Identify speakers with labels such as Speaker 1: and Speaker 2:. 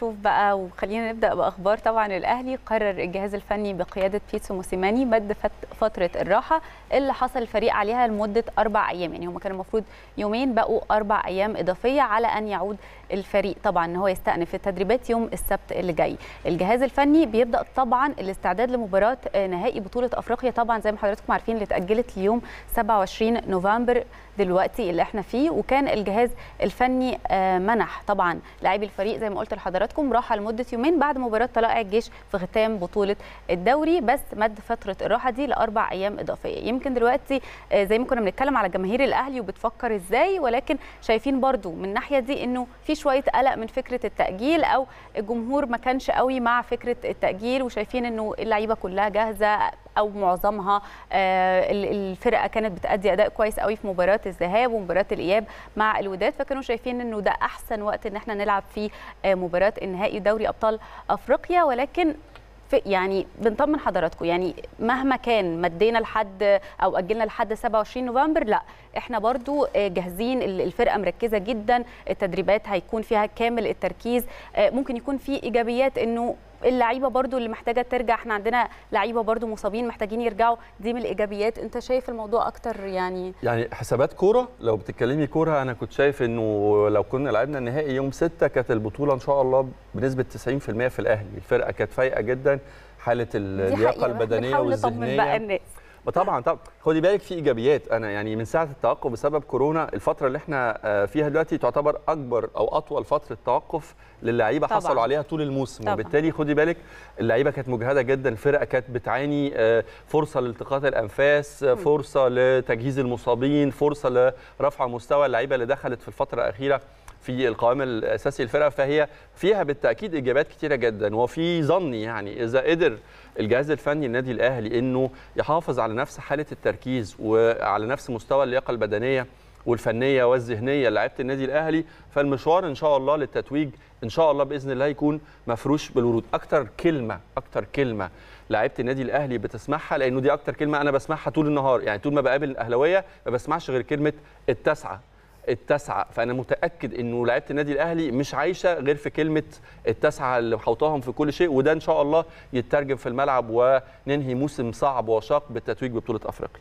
Speaker 1: نشوف بقى وخلينا نبدا باخبار طبعا الاهلي قرر الجهاز الفني بقياده بيتسو موسيماني مد فتره الراحه اللي حصل الفريق عليها لمده اربع ايام يعني هم كانوا المفروض يومين بقوا اربع ايام اضافيه على ان يعود الفريق طبعا ان هو يستأنف التدريبات يوم السبت اللي جاي الجهاز الفني بيبدا طبعا الاستعداد لمباراه نهائي بطوله افريقيا طبعا زي ما حضراتكم عارفين اللي اتاجلت ليوم 27 نوفمبر دلوقتي اللي احنا فيه وكان الجهاز الفني آه، منح طبعا لاعبي الفريق زي ما قلت لحضراتكم حضراتكم راحه لمده يومين بعد مباراه طلائع الجيش في ختام بطوله الدوري بس مد فتره الراحه دي لاربع ايام اضافيه يمكن دلوقتي آه، زي ما كنا بنتكلم على جماهير الاهلي وبتفكر ازاي ولكن شايفين برضو من الناحيه دي انه في شويه قلق من فكره التاجيل او الجمهور ما كانش قوي مع فكره التاجيل وشايفين انه اللعيبه كلها جاهزه او معظمها آه، الفرقه كانت بتأدي اداء كويس قوي في مباراه الذهاب ومباراه الاياب مع الوداد فكانوا شايفين انه ده احسن وقت ان احنا نلعب فيه آه، مباراه النهائي دوري ابطال افريقيا ولكن يعني بنطمن حضراتكم يعني مهما كان مدينا لحد او اجلنا لحد 27 نوفمبر لا احنا برضو آه، جاهزين الفرقه مركزه جدا التدريبات هيكون فيها كامل التركيز ممكن يكون في ايجابيات انه اللعيبه برضو اللي محتاجه ترجع احنا عندنا لعيبه برضو مصابين محتاجين يرجعوا دي من الايجابيات انت شايف الموضوع اكتر يعني
Speaker 2: يعني حسابات كوره لو بتتكلمي كوره انا كنت شايف انه لو كنا لعبنا النهائي يوم 6 كانت البطوله ان شاء الله بنسبه 90% في الاهلي الفرقه كانت فايقه جدا حاله اللياقه البدنيه والذهنيه طبعا طب خدي بالك في ايجابيات انا يعني من ساعه التوقف بسبب كورونا الفتره اللي احنا آه، فيها دلوقتي تعتبر اكبر او اطول فتره توقف للعيبه حصلوا عليها طول الموسم طبعا. وبالتالي خدي بالك اللعيبه كانت مجهده جدا الفرقه كانت بتعاني آه، فرصه لالتقاط الانفاس آه، فرصه لتجهيز المصابين فرصه لرفع مستوى اللعيبه اللي دخلت في الفتره الاخيره في القوام الاساسي للفرقه فهي فيها بالتاكيد اجابات كثيره جدا وفي ظني يعني اذا قدر الجهاز الفني النادي الاهلي انه يحافظ على نفس حاله التركيز وعلى نفس مستوى اللياقه البدنيه والفنيه والذهنيه لعيبه النادي الاهلي فالمشوار ان شاء الله للتتويج ان شاء الله باذن الله يكون مفروش بالورود اكتر كلمه اكتر كلمه لعيبه النادي الاهلي بتسمعها لانه دي اكتر كلمه انا بسمعها طول النهار يعني طول ما بقابل الاهلاويه ما بسمعش غير كلمه التسعه التسعه فانا متاكد انه لعيبه النادي الاهلي مش عايشه غير في كلمه التسعه اللي محوطاهم في كل شيء وده ان شاء الله يترجم في الملعب وننهي موسم صعب وشاق بالتتويج ببطوله افريقيا